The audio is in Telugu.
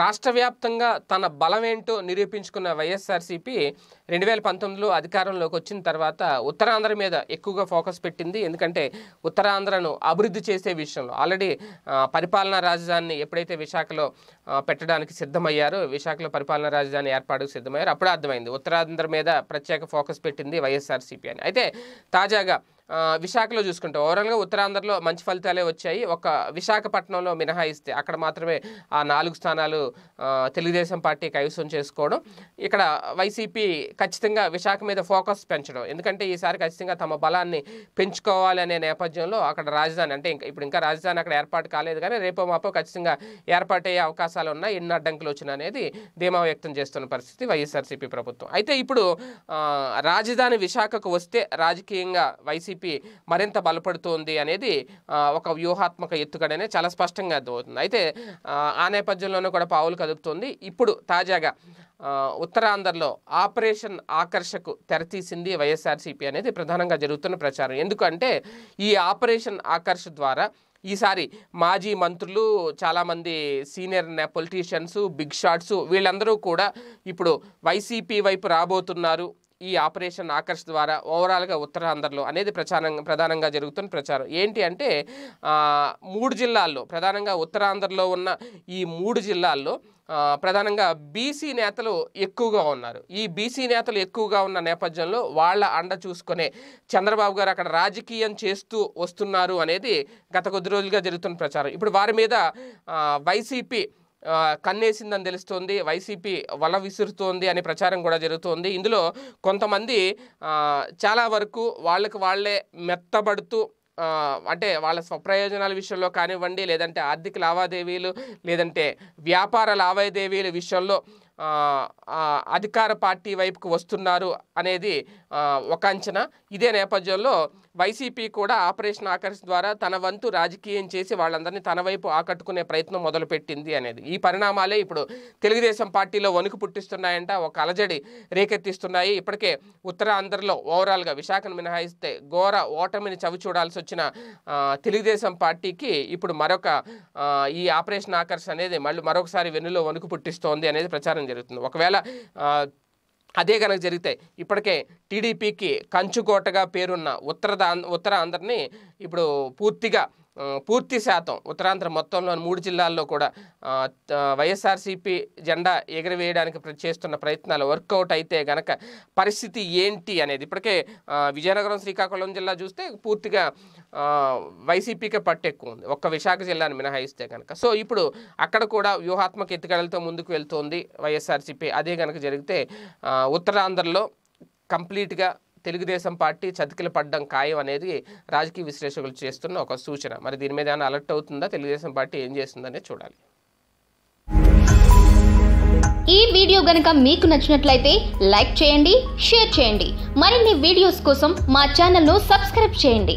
రాష్ట్ర వ్యాప్తంగా తన బలమేంటో నిరూపించుకున్న వైఎస్ఆర్సీపీ రెండు వేల పంతొమ్మిదిలో అధికారంలోకి వచ్చిన తర్వాత ఉత్తరాంధ్ర మీద ఎక్కువగా ఫోకస్ పెట్టింది ఎందుకంటే ఉత్తరాంధ్రను అభివృద్ధి చేసే విషయంలో ఆల్రెడీ పరిపాలనా రాజధానిని ఎప్పుడైతే విశాఖలో పెట్టడానికి సిద్ధమయ్యారో విశాఖలో పరిపాలనా రాజధాని ఏర్పాటుకు సిద్ధమయ్యారు అప్పుడు అర్థమైంది ఉత్తరాంధ్ర మీద ప్రత్యేక ఫోకస్ పెట్టింది వైఎస్ఆర్సీపీ అని అయితే తాజాగా విశాఖలో చూసుకుంటే ఓవరాల్గా ఉత్తరాంధ్రలో మంచి ఫలితాలే వచ్చాయి ఒక విశాఖపట్నంలో మినహాయిస్తే అక్కడ మాత్రమే ఆ నాలుగు స్థానాలు తెలుగుదేశం పార్టీ కైవసం చేసుకోవడం ఇక్కడ వైసీపీ ఖచ్చితంగా విశాఖ మీద ఫోకస్ పెంచడం ఎందుకంటే ఈసారి ఖచ్చితంగా తమ బలాన్ని పెంచుకోవాలనే నేపథ్యంలో అక్కడ రాజధాని అంటే ఇంకా ఇప్పుడు ఇంకా రాజధాని అక్కడ ఏర్పాటు కాలేదు కానీ రేపో మాపో ఖచ్చితంగా ఏర్పాటయ్యే అవకాశాలు ఉన్నాయి ఎన్ని అడ్డంకులు వచ్చిన అనేది ధీమా వ్యక్తం చేస్తున్న పరిస్థితి వైఎస్ఆర్సీపీ ప్రభుత్వం అయితే ఇప్పుడు రాజధాని విశాఖకు వస్తే రాజకీయంగా వైసీపీ వైసీపీ మరింత బలపడుతోంది అనేది ఒక వ్యూహాత్మక ఎత్తుగడనే చాలా స్పష్టంగా అర్థమవుతుంది అయితే ఆ నేపథ్యంలోనూ కూడా పావులు కదుపుతోంది ఇప్పుడు తాజాగా ఉత్తరాంధ్రలో ఆపరేషన్ ఆకర్షకు తెరతీసింది వైఎస్ఆర్సీపీ అనేది ప్రధానంగా జరుగుతున్న ప్రచారం ఎందుకంటే ఈ ఆపరేషన్ ఆకర్ష ద్వారా ఈసారి మాజీ మంత్రులు చాలామంది సీనియర్ పొలిటీషియన్స్ బిగ్ షాట్స్ వీళ్ళందరూ కూడా ఇప్పుడు వైసీపీ వైపు రాబోతున్నారు ఈ ఆపరేషన్ ఆకర్ష్ ద్వారా ఓవరాల్గా ఉత్తరాంధ్రలో అనేది ప్రచారం ప్రధానంగా జరుగుతున్న ప్రచారం ఏంటి అంటే మూడు జిల్లాల్లో ప్రధానంగా ఉత్తరాంధ్రలో ఉన్న ఈ మూడు జిల్లాల్లో ప్రధానంగా బీసీ నేతలు ఎక్కువగా ఉన్నారు ఈ బీసీ నేతలు ఎక్కువగా ఉన్న నేపథ్యంలో వాళ్ళ అండ చూసుకునే చంద్రబాబు గారు అక్కడ రాజకీయం చేస్తూ వస్తున్నారు అనేది గత కొద్ది రోజులుగా జరుగుతున్న ప్రచారం ఇప్పుడు వారి మీద వైసీపీ కన్నేసిందని తెలుస్తోంది వైసీపీ వల విసురుతోంది అనే ప్రచారం కూడా జరుగుతోంది ఇందులో కొంతమంది చాలా వరకు వాళ్ళకు వాళ్ళే మెత్తబడుతూ అంటే వాళ్ళ స్వప్రయోజనాల విషయంలో కానివ్వండి లేదంటే ఆర్థిక లావాదేవీలు లేదంటే వ్యాపార లావాదేవీల విషయంలో అధికార పార్టీ వైపుకు వస్తున్నారు అనేది ఒక అంచనా ఇదే నేపథ్యంలో వైసీపీ కూడా ఆపరేషన్ ఆకర్ష్ ద్వారా తన వంతు రాజకీయం చేసి వాళ్ళందరినీ తన వైపు ఆకట్టుకునే ప్రయత్నం మొదలుపెట్టింది అనేది ఈ పరిణామాలే ఇప్పుడు తెలుగుదేశం పార్టీలో వణుకు పుట్టిస్తున్నాయంట ఒక అలజడి రేకెత్తిస్తున్నాయి ఇప్పటికే ఉత్తరాంధ్రలో ఓవరాల్గా విశాఖను మినహాయిస్తే ఘోర ఓటమిని చవి చూడాల్సి వచ్చిన తెలుగుదేశం పార్టీకి ఇప్పుడు మరొక ఈ ఆపరేషన్ ఆకర్ష్ అనేది మళ్ళీ మరొకసారి వెన్నులో వణుకు పుట్టిస్తోంది అనేది ప్రచారం చేయడం జరుగుతుంది ఒకవేళ అదే కనుక జరిగితే ఇప్పటికే టీడీపీకి కంచుకోటగా పేరున్న ఉత్తర ఉత్తర ఆంధ్రని ఇప్పుడు పూర్తిగా పూర్తి శాతం ఉత్తరాంధ్ర మొత్తంలో మూడు జిల్లాల్లో కూడా వైఎస్ఆర్సీపీ జెండా ఎగరవేయడానికి చేస్తున్న ప్రయత్నాలు వర్కౌట్ అయితే గనక పరిస్థితి ఏంటి అనేది ఇప్పటికే విజయనగరం శ్రీకాకుళం జిల్లా చూస్తే పూర్తిగా వైసీపీకే పట్టెక్కువ ఉంది ఒక్క విశాఖ జిల్లాను మినహాయిస్తే కనుక సో ఇప్పుడు అక్కడ కూడా వ్యూహాత్మక ఎత్తుగడలతో ముందుకు వెళ్తోంది వైఎస్ఆర్సీపీ అదే కనుక జరిగితే ఉత్తరాంధ్రలో కంప్లీట్గా తెలుగుదేశం పార్టీ చతికిల పడ్డం ఖాయం అనేది రాజకీయ విశ్లేషకులు చేస్తున్న ఒక సూచన మరి దీని మీద ఏమైనా అలర్ట్ అవుతుందా తెలుగుదేశం పార్టీ ఏం చేస్తుందనే చూడాలి ఈ వీడియో గనక మీకు నచ్చినట్లయితే లైక్ చేయండి షేర్ చేయండి మరిన్ని వీడియోస్ కోసం మా ఛానల్ను సబ్స్క్రైబ్ చేయండి